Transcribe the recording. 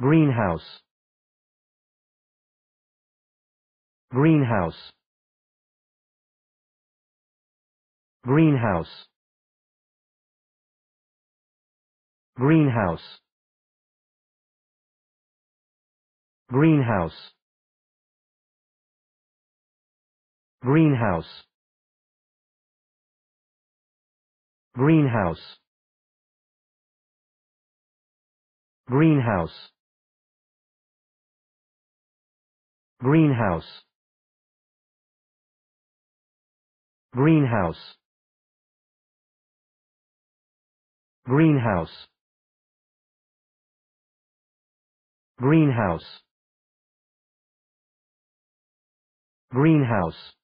greenhouse greenhouse greenhouse greenhouse greenhouse greenhouse greenhouse greenhouse greenhouse greenhouse greenhouse greenhouse greenhouse